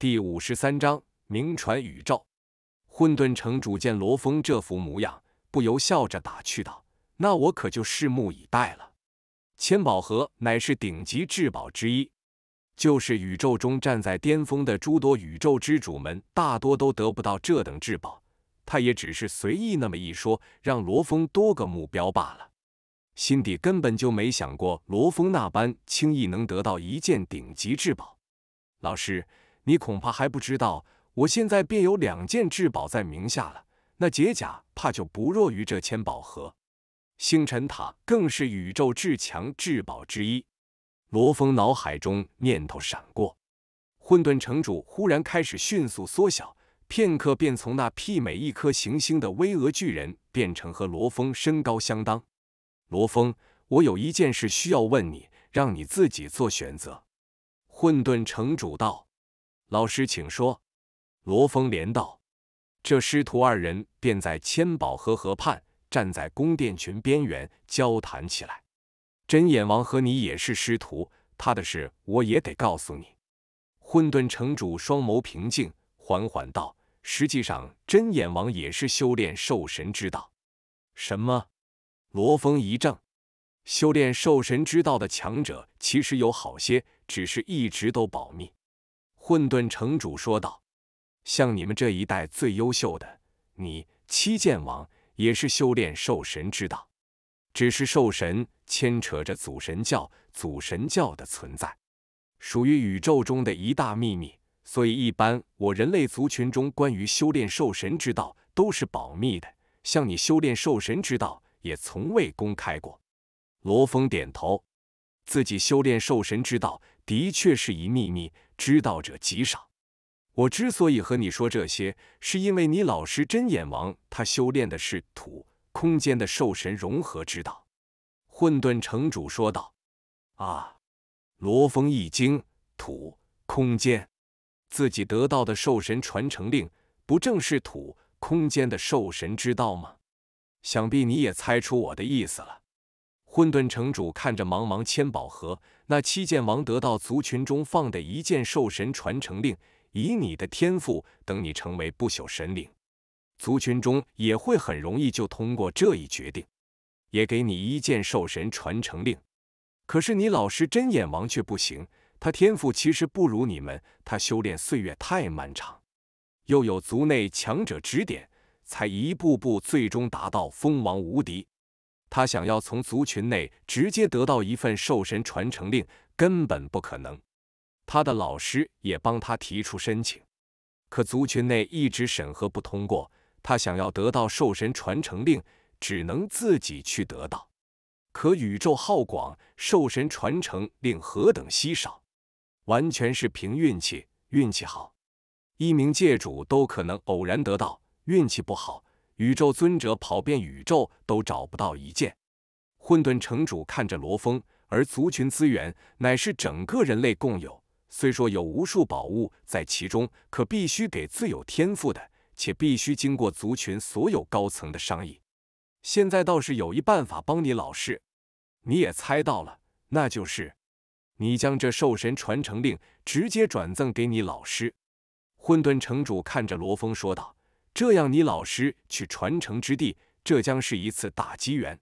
第五十三章名传宇宙。混沌城主见罗峰这副模样，不由笑着打趣道：“那我可就拭目以待了。”千宝盒乃是顶级至宝之一，就是宇宙中站在巅峰的诸多宇宙之主们，大多都得不到这等至宝。他也只是随意那么一说，让罗峰多个目标罢了，心底根本就没想过罗峰那般轻易能得到一件顶级至宝。老师。你恐怕还不知道，我现在便有两件至宝在名下了，那解甲怕就不弱于这千宝盒，星辰塔更是宇宙至强至宝之一。罗峰脑海中念头闪过，混沌城主忽然开始迅速缩小，片刻便从那媲美一颗行星的巍峨巨人，变成和罗峰身高相当。罗峰，我有一件事需要问你，让你自己做选择。混沌城主道。老师，请说。罗峰连道：“这师徒二人便在千宝河河畔，站在宫殿群边缘交谈起来。”真眼王和你也是师徒，他的事我也得告诉你。混沌城主双眸平静，缓缓道：“实际上，真眼王也是修炼兽神之道。”什么？罗峰一怔。修炼兽神之道的强者其实有好些，只是一直都保密。混沌城主说道：“像你们这一代最优秀的你，七剑王也是修炼兽神之道，只是兽神牵扯着祖神教，祖神教的存在属于宇宙中的一大秘密，所以一般我人类族群中关于修炼兽神之道都是保密的。像你修炼兽神之道也从未公开过。”罗峰点头，自己修炼兽神之道的确是一秘密。知道者极少。我之所以和你说这些，是因为你老师真眼王，他修炼的是土空间的兽神融合之道。混沌城主说道。啊！罗峰一惊，土空间，自己得到的兽神传承令，不正是土空间的兽神之道吗？想必你也猜出我的意思了。混沌城主看着茫茫千宝盒，那七剑王得到族群中放的一剑兽神传承令。以你的天赋，等你成为不朽神灵，族群中也会很容易就通过这一决定，也给你一剑兽神传承令。可是你老师真眼王却不行，他天赋其实不如你们，他修炼岁月太漫长，又有族内强者指点，才一步步最终达到锋王无敌。他想要从族群内直接得到一份兽神传承令，根本不可能。他的老师也帮他提出申请，可族群内一直审核不通过。他想要得到兽神传承令，只能自己去得到。可宇宙浩广，兽神传承令何等稀少，完全是凭运气。运气好，一名界主都可能偶然得到；运气不好。宇宙尊者跑遍宇宙都找不到一件。混沌城主看着罗峰，而族群资源乃是整个人类共有，虽说有无数宝物在其中，可必须给最有天赋的，且必须经过族群所有高层的商议。现在倒是有一办法帮你老师，你也猜到了，那就是你将这兽神传承令直接转赠给你老师。混沌城主看着罗峰说道。这样，你老师去传承之地，这将是一次大机缘。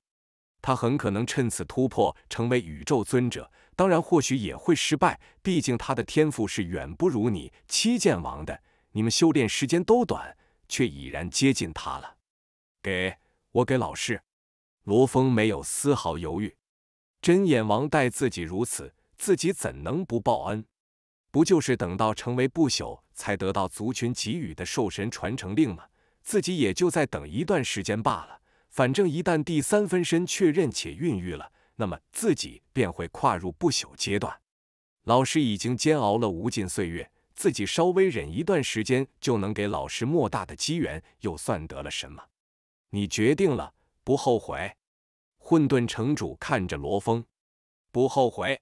他很可能趁此突破，成为宇宙尊者。当然，或许也会失败，毕竟他的天赋是远不如你七剑王的。你们修炼时间都短，却已然接近他了。给我，给老师。罗峰没有丝毫犹豫。真眼王待自己如此，自己怎能不报恩？不就是等到成为不朽？才得到族群给予的兽神传承令吗？自己也就在等一段时间罢了。反正一旦第三分身确认且孕育了，那么自己便会跨入不朽阶段。老师已经煎熬了无尽岁月，自己稍微忍一段时间，就能给老师莫大的机缘，又算得了什么？你决定了，不后悔。混沌城主看着罗峰，不后悔。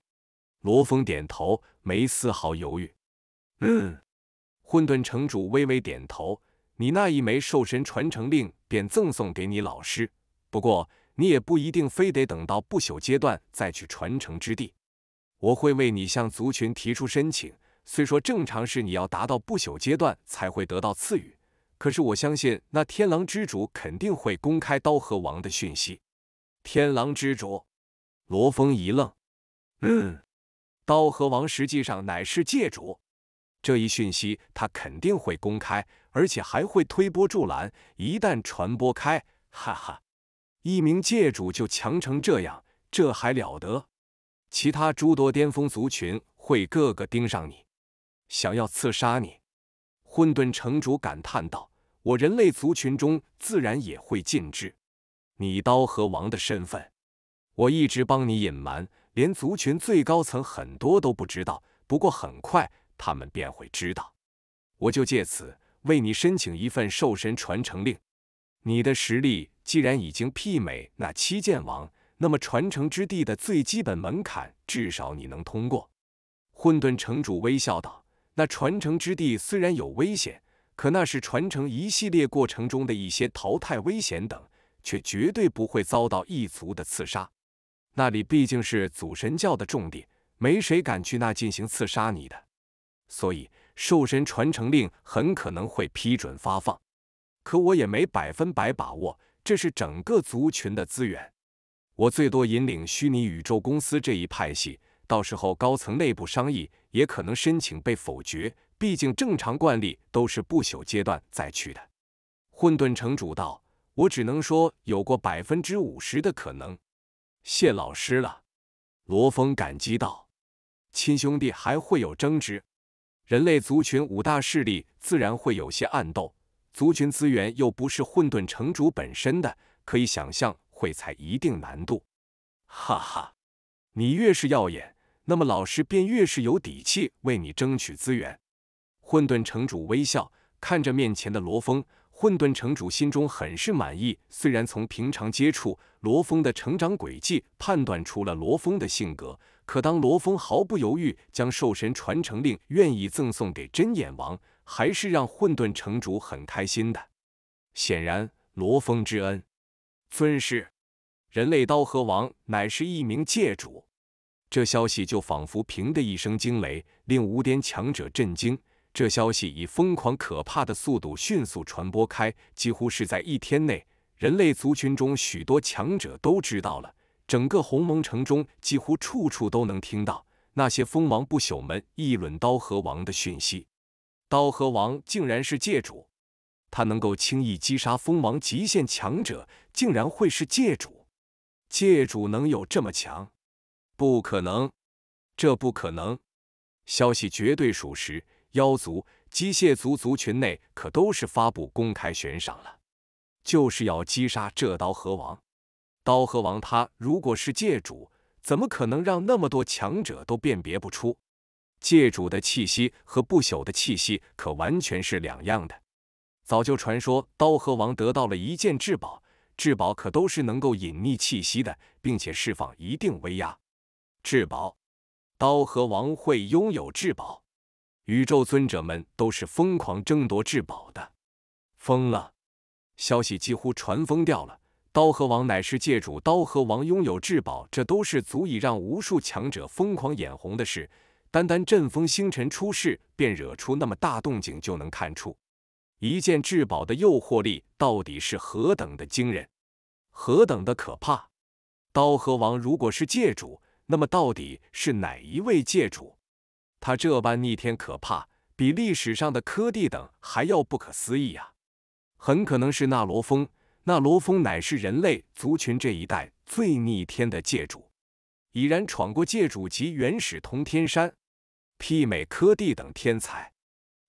罗峰点头，没丝毫犹豫。嗯。混沌城主微微点头：“你那一枚兽神传承令便赠送给你老师。不过你也不一定非得等到不朽阶段再去传承之地，我会为你向族群提出申请。虽说正常是你要达到不朽阶段才会得到赐予，可是我相信那天狼之主肯定会公开刀和王的讯息。”天狼之主，罗峰一愣：“嗯，刀和王实际上乃是界主。”这一讯息，他肯定会公开，而且还会推波助澜。一旦传播开，哈哈，一名界主就强成这样，这还了得？其他诸多巅峰族群会个个盯上你，想要刺杀你。混沌城主感叹道：“我人类族群中自然也会禁制你刀和王的身份，我一直帮你隐瞒，连族群最高层很多都不知道。不过很快。”他们便会知道，我就借此为你申请一份兽神传承令。你的实力既然已经媲美那七剑王，那么传承之地的最基本门槛至少你能通过。混沌城主微笑道：“那传承之地虽然有危险，可那是传承一系列过程中的一些淘汰危险等，却绝对不会遭到异族的刺杀。那里毕竟是祖神教的重地，没谁敢去那进行刺杀你的。”所以，兽神传承令很可能会批准发放，可我也没百分百把握。这是整个族群的资源，我最多引领虚拟宇宙公司这一派系。到时候高层内部商议，也可能申请被否决。毕竟正常惯例都是不朽阶段再去的。混沌城主道：“我只能说有过百分之五十的可能。”谢老师了，罗峰感激道：“亲兄弟还会有争执。”人类族群五大势力自然会有些暗斗，族群资源又不是混沌城主本身的，可以想象会踩一定难度。哈哈，你越是耀眼，那么老师便越是有底气为你争取资源。混沌城主微笑看着面前的罗峰，混沌城主心中很是满意。虽然从平常接触罗峰的成长轨迹，判断出了罗峰的性格。可当罗峰毫不犹豫将兽神传承令愿意赠送给真眼王，还是让混沌城主很开心的。显然，罗峰之恩，尊师，人类刀河王乃是一名界主。这消息就仿佛平的一声惊雷，令无巅强者震惊。这消息以疯狂可怕的速度迅速传播开，几乎是在一天内，人类族群中许多强者都知道了。整个鸿蒙城中，几乎处处都能听到那些蜂王不朽们议论刀和王的讯息。刀和王竟然是界主，他能够轻易击杀蜂王极限强者，竟然会是界主？界主能有这么强？不可能，这不可能！消息绝对属实。妖族、机械族族群内可都是发布公开悬赏了，就是要击杀这刀和王。刀和王，他如果是界主，怎么可能让那么多强者都辨别不出？界主的气息和不朽的气息可完全是两样的。早就传说刀和王得到了一件至宝，至宝可都是能够隐匿气息的，并且释放一定威压。至宝，刀和王会拥有至宝，宇宙尊者们都是疯狂争夺至宝的，疯了，消息几乎传疯掉了。刀河王乃是界主，刀河王拥有至宝，这都是足以让无数强者疯狂眼红的事。单单阵风星辰出世便惹出那么大动静，就能看出一件至宝的诱惑力到底是何等的惊人，何等的可怕。刀河王如果是界主，那么到底是哪一位界主？他这般逆天可怕，比历史上的柯帝等还要不可思议啊！很可能是那罗峰。那罗峰乃是人类族群这一代最逆天的界主，已然闯过界主级原始通天山，媲美柯蒂等天才。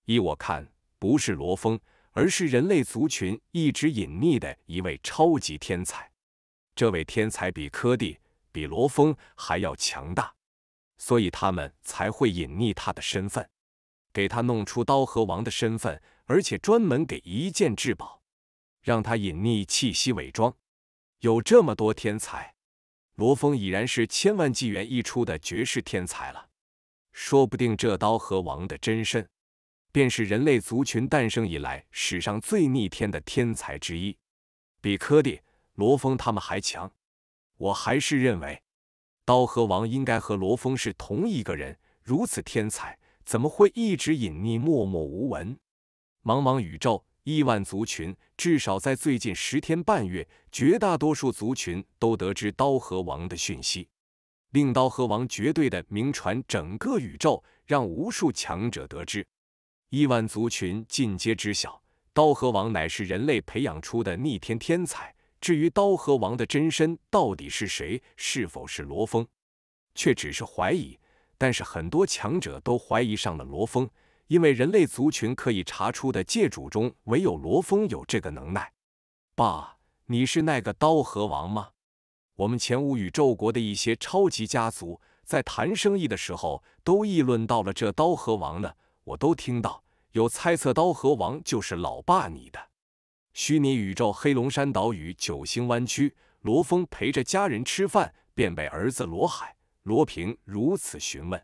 依我看，不是罗峰，而是人类族群一直隐匿的一位超级天才。这位天才比柯蒂、比罗峰还要强大，所以他们才会隐匿他的身份，给他弄出刀和王的身份，而且专门给一件至宝。让他隐匿气息，伪装。有这么多天才，罗峰已然是千万纪元一出的绝世天才了。说不定这刀和王的真身，便是人类族群诞生以来史上最逆天的天才之一，比科蒂、罗峰他们还强。我还是认为，刀和王应该和罗峰是同一个人。如此天才，怎么会一直隐匿，默默无闻？茫茫宇宙。亿万族群，至少在最近十天半月，绝大多数族群都得知刀和王的讯息，令刀和王绝对的名传整个宇宙，让无数强者得知。亿万族群尽皆知晓，刀和王乃是人类培养出的逆天天才。至于刀和王的真身到底是谁，是否是罗峰，却只是怀疑。但是很多强者都怀疑上了罗峰。因为人类族群可以查出的界主中，唯有罗峰有这个能耐。爸，你是那个刀河王吗？我们前五宇宙国的一些超级家族在谈生意的时候，都议论到了这刀河王呢，我都听到，有猜测刀河王就是老爸你的。虚拟宇宙黑龙山岛屿九星湾区，罗峰陪着家人吃饭，便被儿子罗海、罗平如此询问。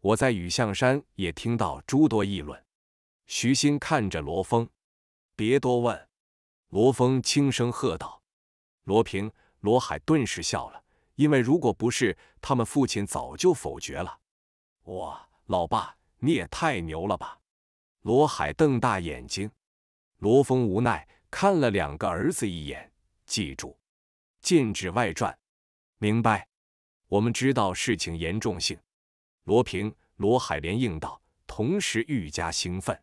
我在雨象山也听到诸多议论。徐鑫看着罗峰，别多问。罗峰轻声喝道：“罗平、罗海顿时笑了，因为如果不是他们父亲，早就否决了。”哇，老爸，你也太牛了吧！罗海瞪大眼睛。罗峰无奈看了两个儿子一眼，记住，禁止外传。明白？我们知道事情严重性。罗平、罗海莲应道，同时愈加兴奋。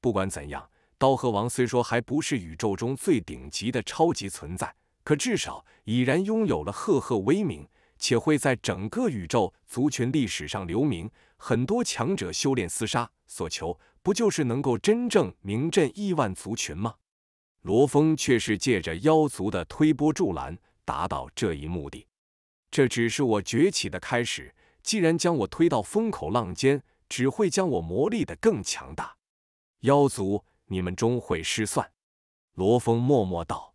不管怎样，刀和王虽说还不是宇宙中最顶级的超级存在，可至少已然拥有了赫赫威名，且会在整个宇宙族群历史上留名。很多强者修炼厮杀，所求不就是能够真正名震亿万族群吗？罗峰却是借着妖族的推波助澜，达到这一目的。这只是我崛起的开始。既然将我推到风口浪尖，只会将我磨砺得更强大。妖族，你们终会失算。”罗峰默默道。